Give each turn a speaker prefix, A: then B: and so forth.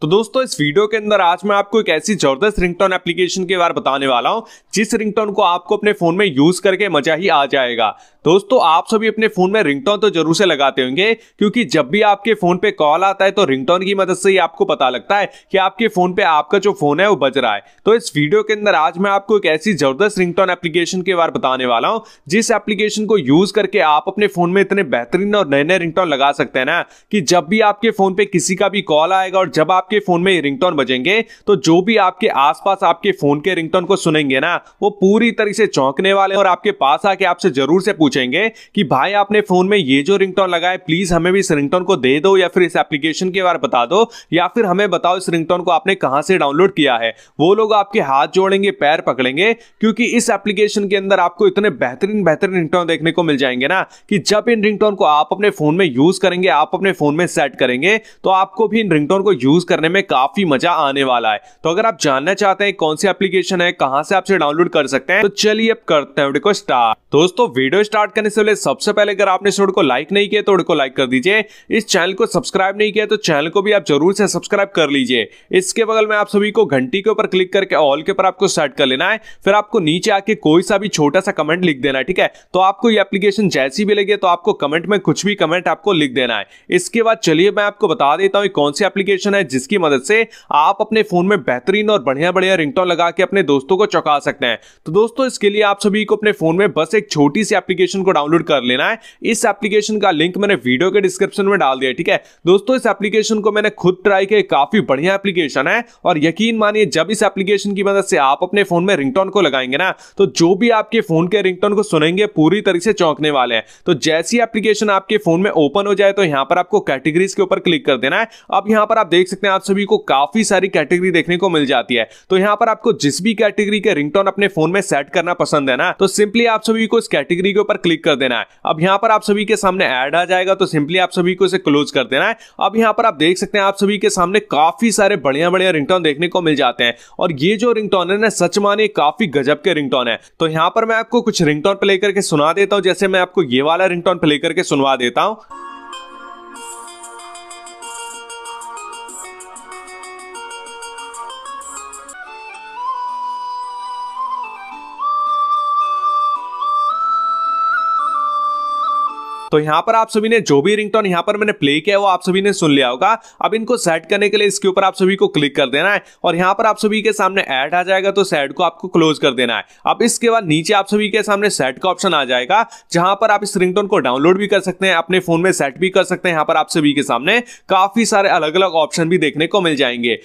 A: तो दोस्तों इस वीडियो के अंदर आज मैं आपको एक ऐसी जबरदस्त रिंगटोन एप्लीकेशन के बारे बताने वाला हूं जिस रिंगटोन को आपको अपने फोन में यूज करके मजा ही आ जाएगा दोस्तों आप सभी अपने फोन में रिंगटोन तो जरूर से लगाते होंगे क्योंकि जब भी आपके फोन पे कॉल आता है तो रिंगटोन की मदद से ही आपको पता लगता है कि आपके फोन पे आपका जो फोन है वो बज रहा है तो इस वीडियो के अंदर आज मैं आपको एक ऐसी जबरदस्त रिंगटोन एप्लीकेशन के बारे बताने वाला हूँ जिस एप्लीकेशन को यूज करके आप अपने फोन में इतने बेहतरीन और नए नए रिंगटोन लगा सकते हैं ना कि जब भी आपके फोन पे किसी का भी कॉल आएगा और जब आप आपके फोन में रिंगटोन बजेंगे तो जो भी आपके आसपास आपके फोन के रिंगटोन को सुनेंगे ना वो पूरी तरह से चौंकने वाले और आपके पास आके आपसे जरूर से पूछेंगे कि भाई आपने फोन में ये जो रिंगटोन लगाए प्लीज हमें भी इस रिंगटोन को दे दो या फिर इस एप्लीकेशन के बारे बता दो या फिर हमें बताओ इस रिंगटोन को आपने कहां से डाउनलोड किया है वो लोग आपके हाथ जोड़ेंगे पैर पकड़ेंगे क्योंकि इस एप्लीकेशन के अंदर आपको इतने बेहतरीन बेहतरीन रिंगटोन देखने को मिल जाएंगे ना कि जब इन रिंगटोन को आप अपने फोन में यूज करेंगे आप अपने फोन में सेट करेंगे तो आपको भी इन रिंगटोन को यूज करने करने में काफी मजा आने वाला है तो अगर आप जानना चाहते हैं कौन सी एप्लीकेशन है कहाँ से आपसे डाउनलोड कर सकते हैं तो चलिए अब करते हैं को स्टार्ट दोस्तों वीडियो स्टार्ट करने से पहले सबसे पहले अगर आपने शोड को लाइक नहीं किया तो वीडियो लाइक कर दीजिए इस चैनल को सब्सक्राइब नहीं किया तो चैनल को भी आप जरूर से सब्सक्राइब कर लीजिए इसके बगल में आप सभी को घंटी के ऊपर क्लिक करके ऑल के ऊपर आपको सेट कर लेना है फिर आपको नीचे आके कोई सा भी छोटा सा कमेंट लिख देना है ठीक है तो आपको ये एप्लीकेशन जैसी भी लगे तो आपको कमेंट में कुछ भी कमेंट आपको लिख देना है इसके बाद चलिए मैं आपको बता देता हूँ कौन सी एप्लीकेशन है जिसकी जिसकी मदद से आप अपने फोन में बेहतरीन और बढ़िया बढ़िया रिंगटोन लगा के अपने दोस्तों को चौंका सकते हैं तो दोस्तों इसके लिए आप सभी को अपने फोन में बस एक छोटी सी एप्लीकेशन को डाउनलोड कर लेना है इस एप्लीकेशन का लिंक मैंने वीडियो के डिस्क्रिप्शन में डाल दिया ठीक है दोस्तों इस एप्लीकेशन को मैंने खुद ट्राई किया काफी बढ़िया एप्लीकेशन है और यकीन मानिए जब इस एप्लीकेशन की मदद से आप अपने फोन में रिंगटोन को लगाएंगे ना तो जो भी आपके फोन के रिंगटोन को सुनेंगे पूरी तरीके से चौंकने वाले हैं तो जैसी एप्लीकेशन आपके फोन में ओपन हो जाए तो यहां पर आपको कैटेगरीज के ऊपर क्लिक कर देना है अब यहां पर आप देख सकते हैं आप सभी को काफी सारी कैटेगरी देखने को मिल जाती है तो यहाँ पर आपको जिस भी कैटेगरी के रिंगटोन अपने फोन में सेट करना पसंद है ना तो सिंपली आप सभी को इस कैटेगरी के ऊपर क्लिक कर देना है अब यहाँ पर आप सभी के सामने एड आ जाएगा तो सिंपली आप सभी को इसे क्लोज कर देना है अब यहाँ पर आप देख सकते हैं आप सभी के सामने काफी सारे बढ़िया बढ़िया रिंगटोन देखने को मिल जाते हैं और ये जो रिंगटोन है ना सच माने काफी गजब के रिंगटोन है तो यहाँ पर मैं आपको कुछ रिंगटोन प्ले करके सुना देता हूँ जैसे मैं आपको ये वाला रिंगटोन प्ले करके सुनवा देता हूँ तो यहाँ पर आप सभी ने जो भी रिंगटोन यहाँ पर मैंने प्ले किया है वो आप सभी ने सुन लिया होगा अब इनको सेट करने के लिए इसके ऊपर आप सभी को क्लिक कर देना है और यहाँ पर आप सभी के सामने ऐड आ जाएगा तो सेट को आपको क्लोज कर देना है अब इसके बाद नीचे आप सभी के सामने सेट का ऑप्शन आ जाएगा जहां पर आप इस रिंगटोन को डाउनलोड भी कर सकते हैं अपने फोन में सेट भी कर सकते हैं यहाँ पर आप सभी के सामने काफी सारे अलग अलग ऑप्शन भी देखने को मिल जाएंगे